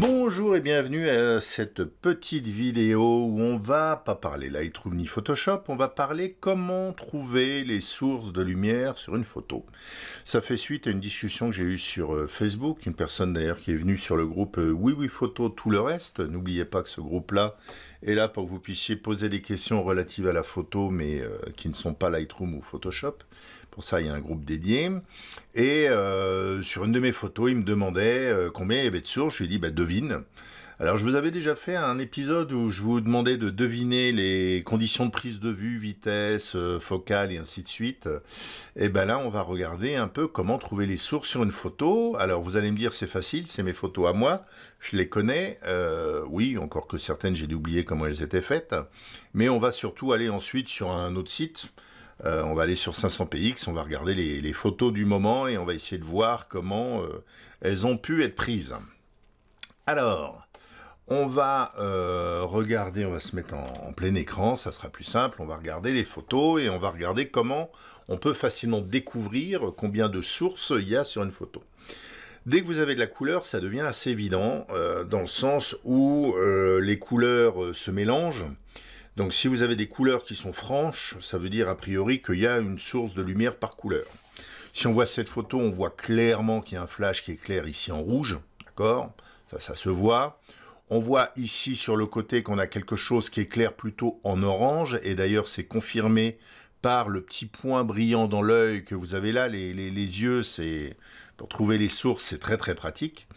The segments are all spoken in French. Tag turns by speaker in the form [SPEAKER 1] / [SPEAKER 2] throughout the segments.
[SPEAKER 1] Bonjour et bienvenue à cette petite vidéo où on va pas parler Lightroom ni Photoshop, on va parler comment trouver les sources de lumière sur une photo. Ça fait suite à une discussion que j'ai eue sur euh, Facebook, une personne d'ailleurs qui est venue sur le groupe euh, Oui Oui Photo tout le reste. N'oubliez pas que ce groupe-là et là pour que vous puissiez poser des questions relatives à la photo, mais euh, qui ne sont pas Lightroom ou Photoshop. Pour ça, il y a un groupe dédié. Et euh, sur une de mes photos, il me demandait euh, combien il y avait de sources. Je lui ai dit, bah, devine. Alors, je vous avais déjà fait un épisode où je vous demandais de deviner les conditions de prise de vue, vitesse, euh, focale et ainsi de suite. Et eh ben là, on va regarder un peu comment trouver les sources sur une photo. Alors, vous allez me dire, c'est facile, c'est mes photos à moi, je les connais. Euh, oui, encore que certaines, j'ai oublié comment elles étaient faites. Mais on va surtout aller ensuite sur un autre site. Euh, on va aller sur 500px, on va regarder les, photos du moment et on va essayer de voir comment elles ont pu être prises. Alors, on va euh, regarder, on va se mettre en, plein écran, ça sera plus simple. On va regarder les photos et on va regarder comment on peut facilement découvrir combien de sources il y a sur une photo. Dès que vous avez de la couleur, ça devient assez évident, euh, dans le sens où euh, les couleurs se mélangent. Donc si vous avez des couleurs qui sont franches, ça veut dire a priori qu'il y a une source de lumière par couleur. Si on voit cette photo, on voit clairement qu'il y a un flash qui éclaire ici en rouge, d'accord ça, ça se voit. On voit ici sur le côté qu'on a quelque chose qui éclaire plutôt en orange, et d'ailleurs c'est confirmé par le petit point brillant dans l'œil que vous avez là, les, yeux, c'est pour trouver les sources, c'est très très pratique.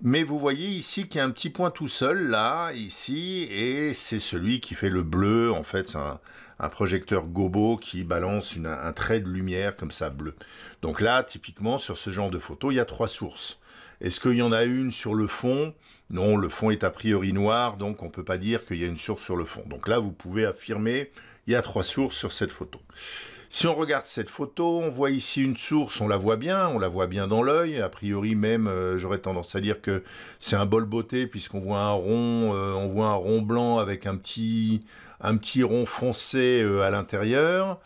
[SPEAKER 1] Mais vous voyez ici qu'il y a un petit point tout seul, là, ici, et c'est celui qui fait le bleu. En fait, c'est un, projecteur gobo qui balance un trait de lumière comme ça, bleu. Donc là, typiquement, sur ce genre de photo, il y a trois sources. Est-ce qu'il y en a une sur le fond Non, le fond est a priori noir, donc on ne peut pas dire qu'il y a une source sur le fond. Donc là, vous pouvez affirmer, il y a trois sources sur cette photo. Si on regarde cette photo, on voit ici une source, on la voit bien, on la voit bien dans l'œil. A priori même, euh, j'aurais tendance à dire que c'est un bol beauté puisqu'on voit un rond, euh, on voit un rond blanc avec un petit, rond foncé euh, à l'intérieur.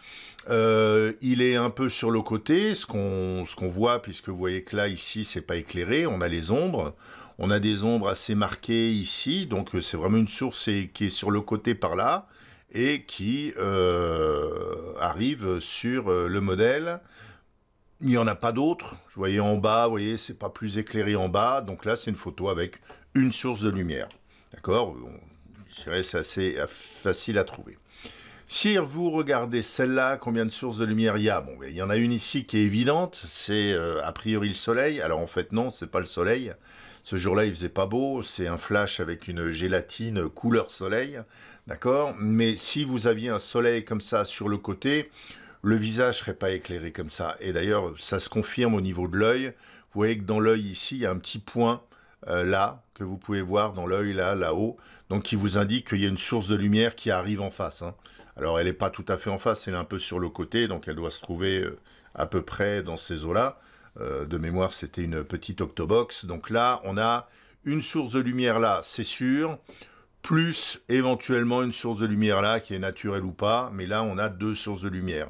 [SPEAKER 1] Euh, il est un peu sur le côté, ce qu'on voit, puisque vous voyez que là, ici, c'est pas éclairé, on a les ombres. On a des ombres assez marquées ici, donc euh, c'est vraiment une source qui est sur le côté par là, et qui euh, arrive sur le modèle. Il n'y en a pas d'autres. Je voyais en bas, vous voyez, c'est pas plus éclairé en bas. Donc là, c'est une photo avec une source de lumière. D'accord Je dirais c'est assez facile à trouver. Si vous regardez celle-là, combien de sources de lumière il y a Bon, il y en a une ici qui est évidente, c'est euh, a priori le soleil. Alors en fait non, c'est pas le soleil. Ce jour-là, il faisait pas beau, c'est un flash avec une gélatine couleur soleil, d'accord Mais si vous aviez un soleil comme ça sur le côté, le visage serait pas éclairé comme ça. Et d'ailleurs, ça se confirme au niveau de l'œil. Vous voyez que dans l'œil ici, il y a un petit point euh, là, que vous pouvez voir dans l'œil là, là-haut, donc qui vous indique qu'il y a une source de lumière qui arrive en face. Hein. Alors elle n'est pas tout à fait en face, elle est un peu sur le côté, donc elle doit se trouver euh, à peu près dans ces eaux-là. Euh, de mémoire, c'était une petite octobox. Donc là, on a une source de lumière là, c'est sûr, plus éventuellement une source de lumière là, qui est naturelle ou pas, mais là, on a deux sources de lumière.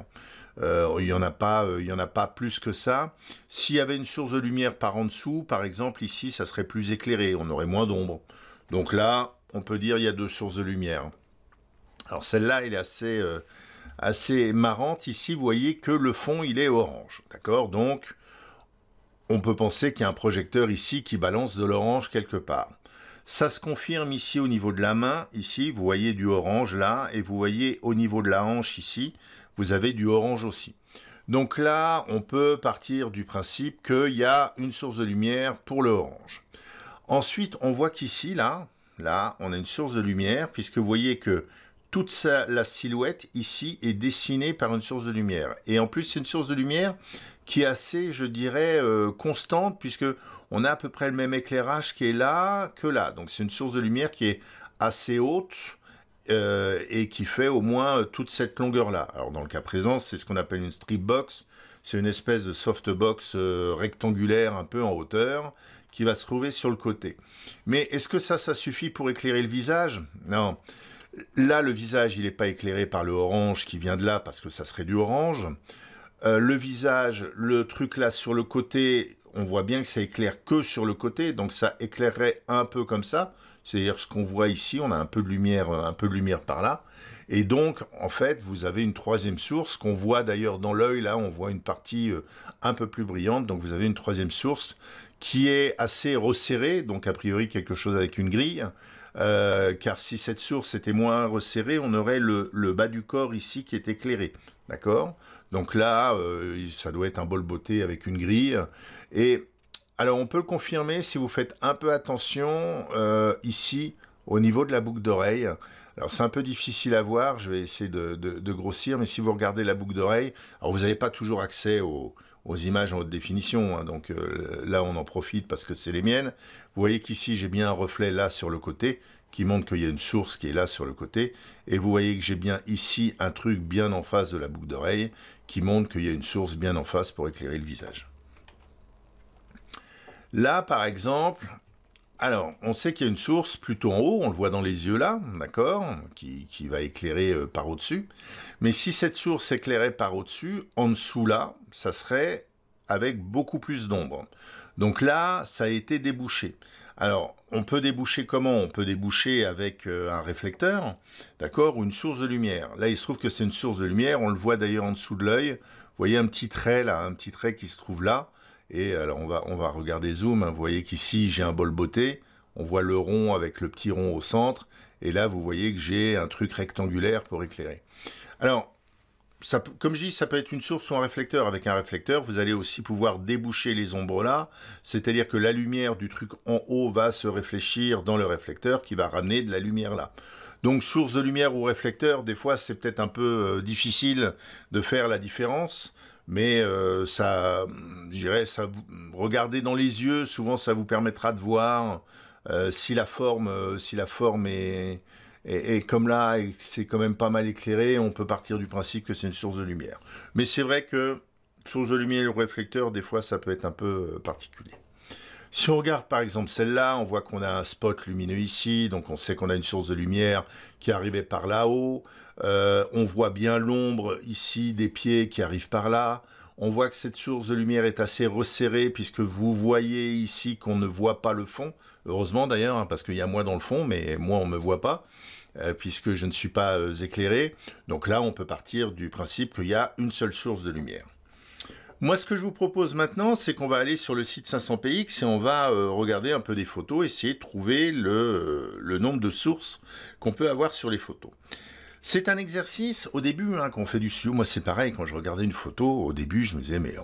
[SPEAKER 1] Euh, il n'y en, a pas, il y en a pas plus que ça. S'il y avait une source de lumière par en dessous, par exemple, ici, ça serait plus éclairé, on aurait moins d'ombre. Donc là, on peut dire qu'il y a deux sources de lumière. Alors celle-là, elle est assez, euh, assez marrante. Ici, vous voyez que le fond, il est orange. D'accord Donc, on peut penser qu'il y a un projecteur ici qui balance de l'orange quelque part. Ça se confirme ici au niveau de la main. Ici, vous voyez du orange là. Et vous voyez au niveau de la hanche ici, vous avez du orange aussi. Donc là, on peut partir du principe qu'il y a une source de lumière pour le orange. Ensuite, on voit qu'ici, là, là, on a une source de lumière, puisque vous voyez que toute la silhouette ici est dessinée par une source de lumière. Et en plus, c'est une source de lumière qui est assez, je dirais, euh, constante, puisque on a à peu près le même éclairage qui est là que là. Donc c'est une source de lumière qui est assez haute. Euh, et qui fait au moins euh, toute cette longueur-là. Alors dans le cas présent, c'est ce qu'on appelle une strip box, c'est une espèce de soft box rectangulaire un peu en hauteur qui va se trouver sur le côté. Mais est-ce que ça, ça suffit pour éclairer le visage Non. Là, le visage, il n'est pas éclairé par le orange qui vient de là, parce que ça serait du orange. Euh, le visage, le truc là sur le côté, on voit bien que ça éclaire que sur le côté, donc ça éclairerait un peu comme ça. C'est-à-dire ce qu'on voit ici, on a un peu de lumière, euh, un peu de lumière par là. Et donc, en fait, vous avez une troisième source qu'on voit d'ailleurs dans l'œil. Là, on voit une partie euh, un peu plus brillante. Donc, vous avez une troisième source qui est assez resserrée, donc a priori quelque chose avec une grille. Euh, car si cette source était moins resserrée, on aurait le, bas du corps ici qui est éclairé. D'accord Donc là, euh, ça doit être un bol beauté avec une grille. Et alors, on peut le confirmer si vous faites un peu attention euh, ici au niveau de la boucle d'oreille. Alors c'est un peu difficile à voir, je vais essayer de grossir, mais si vous regardez la boucle d'oreille, alors vous n'avez pas toujours accès au, aux images en haute définition. Hein. donc euh, là, on en profite parce que c'est les miennes. Vous voyez qu'ici, j'ai bien un reflet là sur le côté qui montre qu'il y a une source qui est là sur le côté. Et vous voyez que j'ai bien ici un truc bien en face de la boucle d'oreille qui montre qu'il y a une source bien en face pour éclairer le visage. Là, par exemple, alors, on sait qu'il y a une source plutôt en haut, on le voit dans les yeux là, d'accord, qui, qui, va éclairer euh, par au-dessus. Mais si cette source s'éclairait par au-dessus, en dessous là, ça serait avec beaucoup plus d'ombre. Donc là, ça a été débouché. Alors, on peut déboucher comment On peut déboucher avec euh, un réflecteur, d'accord, ou une source de lumière. Là, il se trouve que c'est une source de lumière, on le voit d'ailleurs en dessous de l'œil. Vous voyez un petit trait là, un petit trait qui se trouve là. Et alors on va, on va regarder Zoom. Hein. Vous voyez qu'ici j'ai un bol beauté, On voit le rond avec le petit rond au centre. Et là, vous voyez que j'ai un truc rectangulaire pour éclairer. Alors, comme je dis, ça peut être une source ou un réflecteur. Avec un réflecteur, vous allez aussi pouvoir déboucher les ombres là, c'est-à-dire que la lumière du truc en haut va se réfléchir dans le réflecteur qui va ramener de la lumière là. Donc source de lumière ou réflecteur, des fois c'est peut-être un peu euh, difficile de faire la différence mais euh, ça, regardez dans les yeux, souvent ça vous permettra de voir euh, si la forme, euh, si la forme est, comme là, et c'est quand même pas mal éclairé, on peut partir du principe que c'est une source de lumière. Mais c'est vrai que source de lumière et le réflecteur, des fois, ça peut être un peu particulier. Si on regarde par exemple celle-là, on voit qu'on a un spot lumineux ici, donc on sait qu'on a une source de lumière qui arrivait par là-haut. Euh, on voit bien l'ombre ici des pieds qui arrivent par là. On voit que cette source de lumière est assez resserrée puisque vous voyez ici qu'on ne voit pas le fond. Heureusement d'ailleurs, hein, parce qu'il y a moi dans le fond, mais moi on ne me voit pas euh, puisque je ne suis pas euh, éclairé. Donc là, on peut partir du principe qu'il y a une seule source de lumière. Moi, ce que je vous propose maintenant, c'est qu'on va aller sur le site 500px et on va euh, regarder un peu des photos, essayer de trouver euh, le, nombre de sources qu'on peut avoir sur les photos. C'est un exercice, au début, hein, quand qu'on fait du studio. Moi, c'est pareil, quand je regardais une photo, au début, je me disais, mais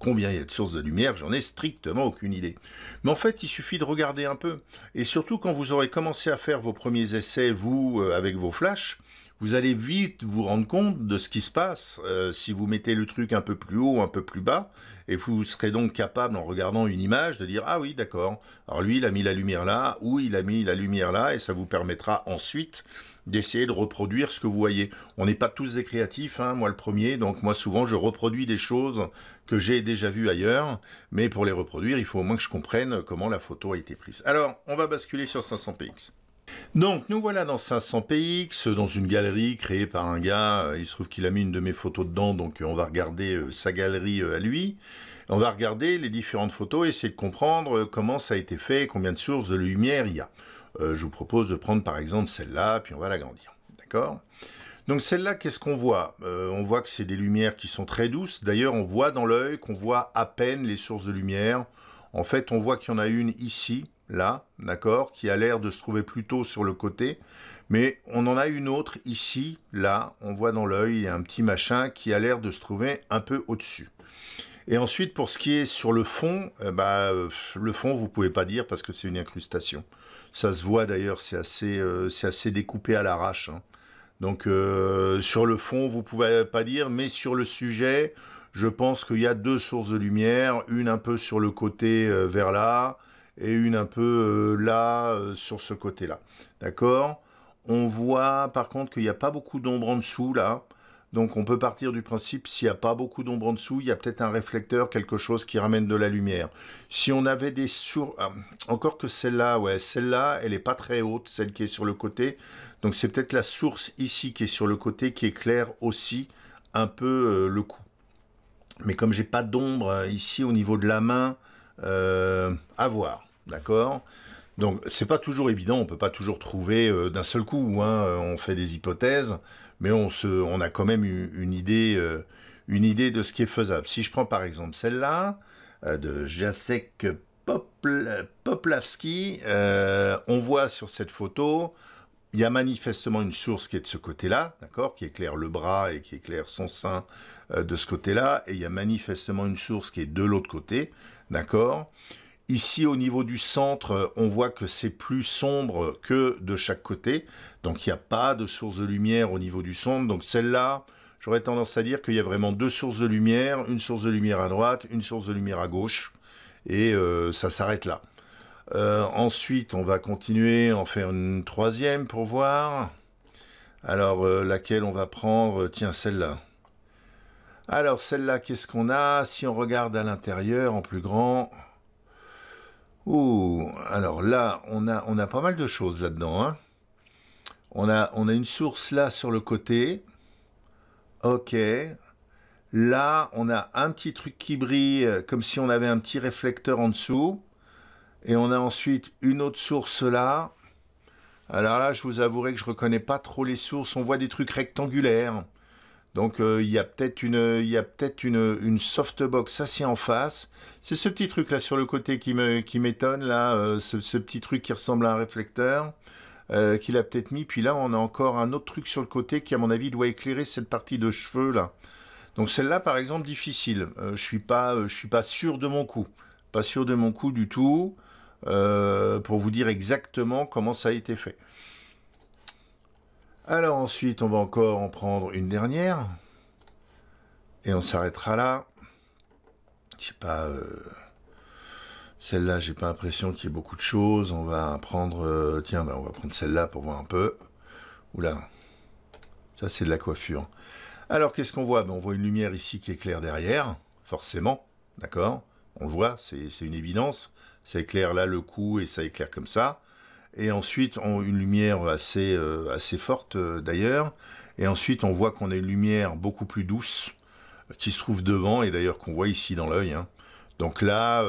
[SPEAKER 1] combien il y a de sources de lumière J'en ai strictement aucune idée. Mais en fait, il suffit de regarder un peu. Et surtout, quand vous aurez commencé à faire vos premiers essais, vous, euh, avec vos flashs, vous allez vite vous rendre compte de ce qui se passe euh, si vous mettez le truc un peu plus haut, un peu plus bas, et vous serez donc capable, en regardant une image, de dire ah oui, d'accord. Alors lui, il a mis la lumière là, ou il a mis la lumière là, et ça vous permettra ensuite d'essayer de reproduire ce que vous voyez. On n'est pas tous des créatifs, hein, moi le premier, donc moi souvent je reproduis des choses que j'ai déjà vues ailleurs, mais pour les reproduire, il faut au moins que je comprenne comment la photo a été prise. Alors, on va basculer sur 500px. Donc, nous voilà dans 500px, dans une galerie créée par un gars. Euh, il se trouve qu'il a mis une de mes photos dedans, donc euh, on va regarder euh, sa galerie à lui. On va regarder les différentes photos et essayer de comprendre comment ça a été fait combien de sources de lumière il y a. je vous propose de prendre par exemple celle-là, puis on va l'agrandir. D'accord donc celle-là, qu'est-ce qu'on voit On voit que c'est des lumières qui sont très douces. D'ailleurs, on voit dans l'œil qu'on voit à peine les sources de lumière. En fait, on voit qu'il y en a une ici, là, d'accord, qui a l'air de se trouver plutôt sur le côté, mais on en a une autre ici, là, on voit dans l'œil, un petit machin qui a l'air de se trouver un peu au-dessus. Et ensuite, pour ce qui est sur le fond, euh, bah, le fond, vous pouvez pas dire parce que c'est une incrustation. Ça se voit d'ailleurs, c'est assez, euh, découpé à l'arrache. Hein. Donc euh, sur le fond, vous pouvez pas dire, mais sur le sujet, je pense qu'il y a deux sources de lumière, une un peu sur le côté vers là, et une un peu euh, là, euh, sur ce côté-là. D'accord On voit par contre qu'il n'y a pas beaucoup d'ombre en dessous là. Donc on peut partir du principe, s'il n'y a pas beaucoup d'ombre en dessous, il y a peut-être un réflecteur, quelque chose qui ramène de la lumière. Si on avait des sourds... Ah, encore que celle-là, ouais, celle-là, elle n'est pas très haute, celle qui est sur le côté. Donc c'est peut-être la source ici qui est sur le côté, qui éclaire aussi un peu euh, le cou. Mais comme j'ai pas d'ombre ici au niveau de la main, à voir d'accord donc c'est pas toujours évident, on ne peut pas toujours trouver euh, d'un seul coup. Hein. Euh, on fait des hypothèses, mais on se, on a quand même une, idée, euh, une idée de ce qui est faisable. Si je prends par exemple celle-là de Jacek Poplavski, on voit sur cette photo, il y a manifestement une source qui est de ce côté-là, d'accord, qui éclaire le bras et qui éclaire son sein de ce côté-là, et il y a manifestement une source qui est de l'autre côté, d'accord. Ici, au niveau du centre, euh, on voit que c'est plus sombre que de chaque côté. Donc, il n'y a pas de source de lumière au niveau du centre. Donc, celle-là, j'aurais tendance à dire qu'il y a vraiment deux sources de lumière. Une source de lumière à droite, une source de lumière à gauche. Et euh, ça s'arrête là. Euh, ensuite, on va continuer, en faire une troisième pour voir. Alors, laquelle on va prendre Tiens, celle-là. Alors, celle-là, qu'est-ce qu'on a Si on regarde à l'intérieur, en plus grand... Ouh, alors là, on a, on a pas mal de choses là-dedans. Hein. on, a, on a une source là sur le côté. Ok. Là, on a un petit truc qui brille, euh, comme si on avait un petit réflecteur en dessous. Et on a ensuite une autre source là. Alors là, je vous avouerai que je ne reconnais pas trop les sources. On voit des trucs rectangulaires. Donc euh, il y a peut-être une, y a peut-être une, softbox assez en face. C'est ce petit truc là sur le côté qui m'étonne là, euh, ce, petit truc qui ressemble à un réflecteur euh, qu'il a peut-être mis. Puis là on a encore un autre truc sur le côté qui à mon avis doit éclairer cette partie de cheveux là. Donc celle-là par exemple difficile. je suis pas, je suis pas sûr de mon coup, pas sûr de mon coup du tout pour vous dire exactement comment ça a été fait. Alors ensuite, on va encore en prendre une dernière. Et on s'arrêtera là. Je sais pas... Euh, celle-là, j'ai pas l'impression qu'il y ait beaucoup de choses. On va prendre... Euh, tiens, ben, on va prendre celle-là pour voir un peu. Oula. Ça, c'est de la coiffure. Alors, qu'est-ce qu'on voit ben, On voit une lumière ici qui éclaire derrière, forcément. D'accord On le voit, c'est une évidence. Ça éclaire là le cou et ça éclaire comme ça et ensuite on, une lumière assez, euh, assez forte euh, d'ailleurs, et ensuite on voit qu'on a une lumière beaucoup plus douce euh, qui se trouve devant et d'ailleurs qu'on voit ici dans l'œil. Hein. Donc là,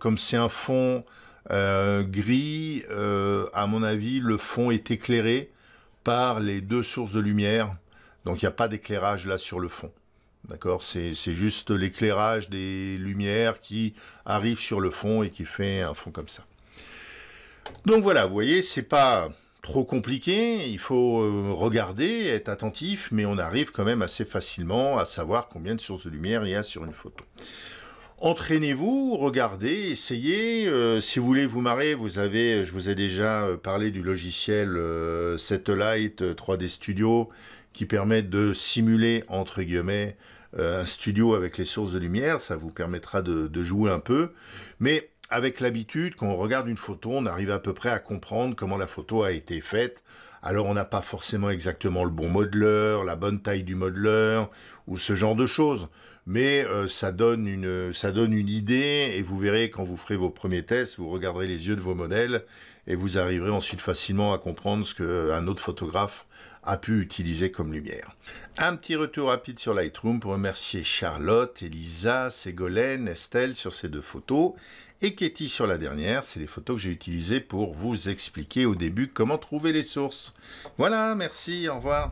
[SPEAKER 1] comme c'est un fond gris, à mon avis, le fond est éclairé par les deux sources de lumière, donc il n'y a pas d'éclairage là sur le fond. D'accord C'est juste l'éclairage des lumières qui arrive sur le fond et qui fait un fond comme ça. Donc voilà, vous voyez, c'est pas trop compliqué, il faut euh, regarder, être attentif, mais on arrive quand même assez facilement à savoir combien de sources de lumière il y a sur une photo. Entraînez-vous, regardez, essayez. Euh, si vous voulez vous marrer, vous avez, je vous ai déjà euh, parlé du logiciel Satellite 3D Studio qui permet de simuler entre guillemets un studio avec les sources de lumière. Ça vous permettra de, de jouer un peu, mais avec l'habitude, quand on regarde une photo, on arrive à peu près à comprendre comment la photo a été faite. Alors on n'a pas forcément exactement le bon modeleur, la bonne taille du modeleur ou ce genre de choses. Mais euh, ça, donne une, ça donne une idée et vous verrez quand vous ferez vos premiers tests, vous regarderez les yeux de vos modèles et vous arriverez ensuite facilement à comprendre ce qu'un autre photographe a pu utiliser comme lumière. Un petit retour rapide sur Lightroom pour remercier Charlotte, Elisa, Ségolène, Estelle sur ces deux photos et Katie sur la dernière. C'est les photos que j'ai utilisées pour vous expliquer au début comment trouver les sources. Voilà, merci, au revoir.